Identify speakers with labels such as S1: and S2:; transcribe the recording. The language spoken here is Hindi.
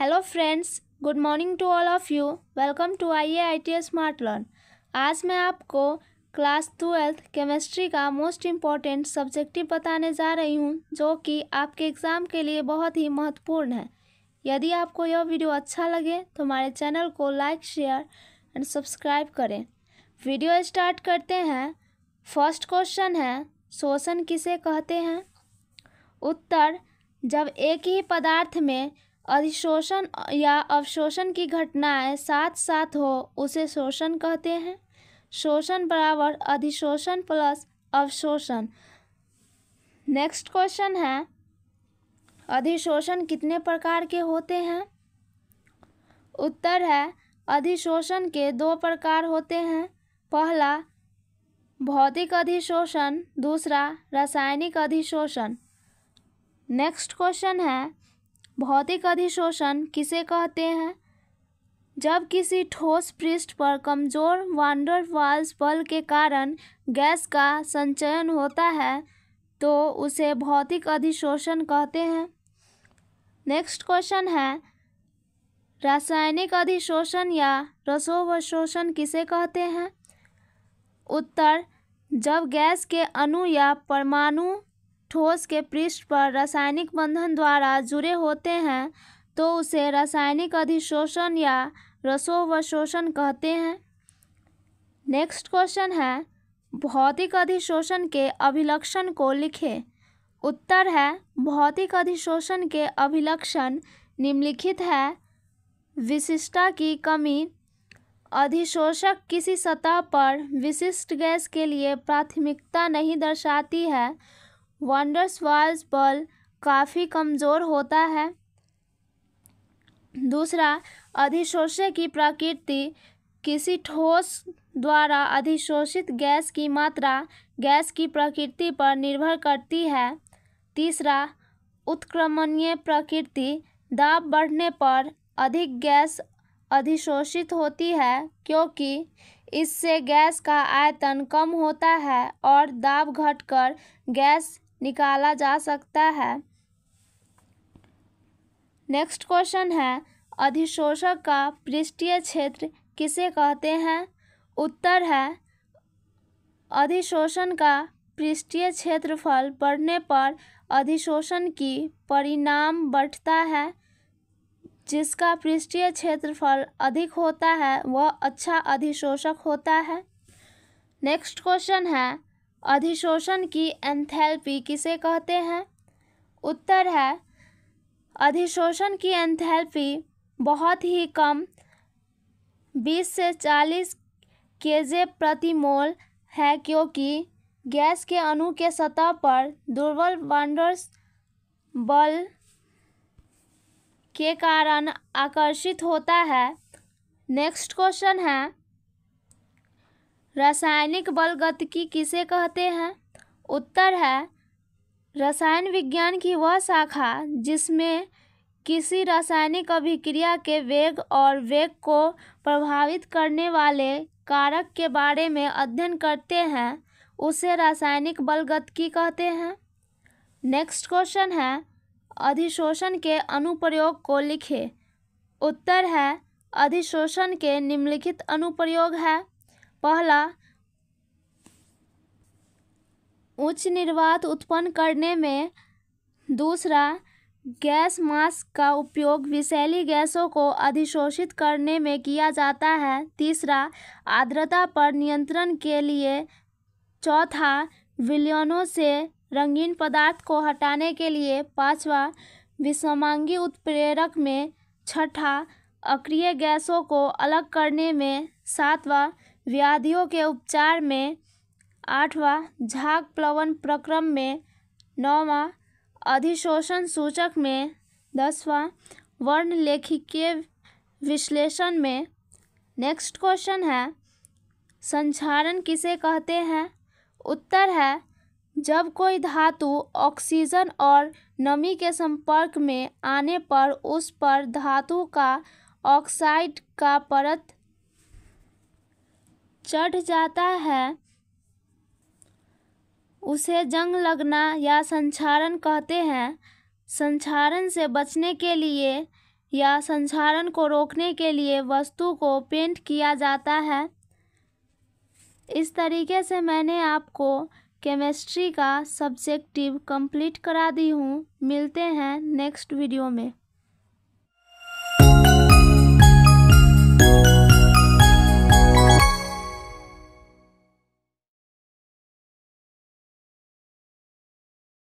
S1: hello friends good morning to all of you welcome to I A I T smart learn आज मैं आपको क्लास ट्वेल्थ केमिस्ट्री का मोस्ट इम्पॉर्टेंट सब्जेक्टिव बताने जा रही हूँ जो कि आपके एग्ज़ाम के लिए बहुत ही महत्वपूर्ण है यदि आपको यह वीडियो अच्छा लगे तो हमारे चैनल को लाइक शेयर एंड सब्सक्राइब करें वीडियो स्टार्ट करते हैं फर्स्ट क्वेश्चन है शोषण किसे कहते हैं उत्तर जब एक ही पदार्थ में अधिशोषण या अवशोषण की घटनाएं साथ साथ हो उसे शोषण कहते हैं शोषण बराबर अधिशोषण प्लस अवशोषण नेक्स्ट क्वेश्चन है अधिशोषण कितने प्रकार के होते हैं उत्तर है अधिशोषण के दो प्रकार होते हैं पहला भौतिक अधिशोषण दूसरा रासायनिक अधिशोषण नेक्स्ट क्वेश्चन है भौतिक अधिशोषण किसे कहते हैं जब किसी ठोस पृष्ठ पर कमजोर वांडर वाल्स बल के कारण गैस का संचयन होता है तो उसे भौतिक अधिशोषण कहते हैं नेक्स्ट क्वेश्चन है रासायनिक अधिशोषण या रसोवशोषण किसे कहते हैं उत्तर जब गैस के अणु या परमाणु ठोस के पृष्ठ पर रासायनिक बंधन द्वारा जुड़े होते हैं तो उसे रासायनिक अधिशोषण या रसोवशोषण कहते हैं नेक्स्ट क्वेश्चन है भौतिक अधिशोषण के अभिलक्षण को लिखें उत्तर है भौतिक अधिशोषण के अभिलक्षण निम्नलिखित है विशिष्टता की कमी अधिशोषक किसी सतह पर विशिष्ट गैस के लिए प्राथमिकता नहीं दर्शाती है वंडरसॉल बल काफ़ी कमज़ोर होता है दूसरा अधिशोषण की प्रकृति किसी ठोस द्वारा अधिशोषित गैस की मात्रा गैस की प्रकृति पर निर्भर करती है तीसरा उत्क्रमणीय प्रकृति दाब बढ़ने पर अधिक गैस अधिशोषित होती है क्योंकि इससे गैस का आयतन कम होता है और दाब घटकर गैस निकाला जा सकता है नेक्स्ट क्वेश्चन है अधिशोषक का पृष्ठीय क्षेत्र किसे कहते हैं उत्तर है अधिशोषण का पृष्ठीय क्षेत्रफल बढ़ने पर अधिशोषण की परिणाम बढ़ता है जिसका पृष्ठीय क्षेत्रफल अधिक होता है वह अच्छा अधिशोषक होता है नेक्स्ट क्वेश्चन है अधिशोषण की एंथैल्पी किसे कहते हैं उत्तर है अधिशोषण की एंथैल्पी बहुत ही कम 20 से 40 केजे प्रति मोल है क्योंकि गैस के अणु के सतह पर दुर्बल वांडर्स बल के कारण आकर्षित होता है नेक्स्ट क्वेश्चन है रासायनिक बल गतिकी किसे कहते हैं उत्तर है रसायन विज्ञान की वह शाखा जिसमें किसी रासायनिक अभिक्रिया के वेग और वेग को प्रभावित करने वाले कारक के बारे में अध्ययन करते हैं उसे रासायनिक बल गतिकी कहते हैं नेक्स्ट क्वेश्चन है अधिशोषण के अनुप्रयोग को लिखें उत्तर है अधिशोषण के निम्नलिखित अनुप्रयोग है पहला उच्च निर्वात उत्पन्न करने में दूसरा गैस मास्क का उपयोग विषैली गैसों को अधिशोषित करने में किया जाता है तीसरा आर्द्रता पर नियंत्रण के लिए चौथा विलयनों से रंगीन पदार्थ को हटाने के लिए पांचवा विषमांगी उत्प्रेरक में छठा अक्रिय गैसों को अलग करने में सातवां व्याधियों के उपचार में आठवां, झाग प्लवन प्रक्रम में नौवां, अधिशोषण सूचक में दसवां, वर्णलेखिकीय विश्लेषण में नेक्स्ट क्वेश्चन है संचारण किसे कहते हैं उत्तर है जब कोई धातु ऑक्सीजन और नमी के संपर्क में आने पर उस पर धातु का ऑक्साइड का परत चढ़ जाता है उसे जंग लगना या संचारण कहते हैं संचारण से बचने के लिए या संचारण को रोकने के लिए वस्तु को पेंट किया जाता है इस तरीके से मैंने आपको केमिस्ट्री का सब्जेक्टिव कंप्लीट करा दी हूँ मिलते हैं नेक्स्ट वीडियो में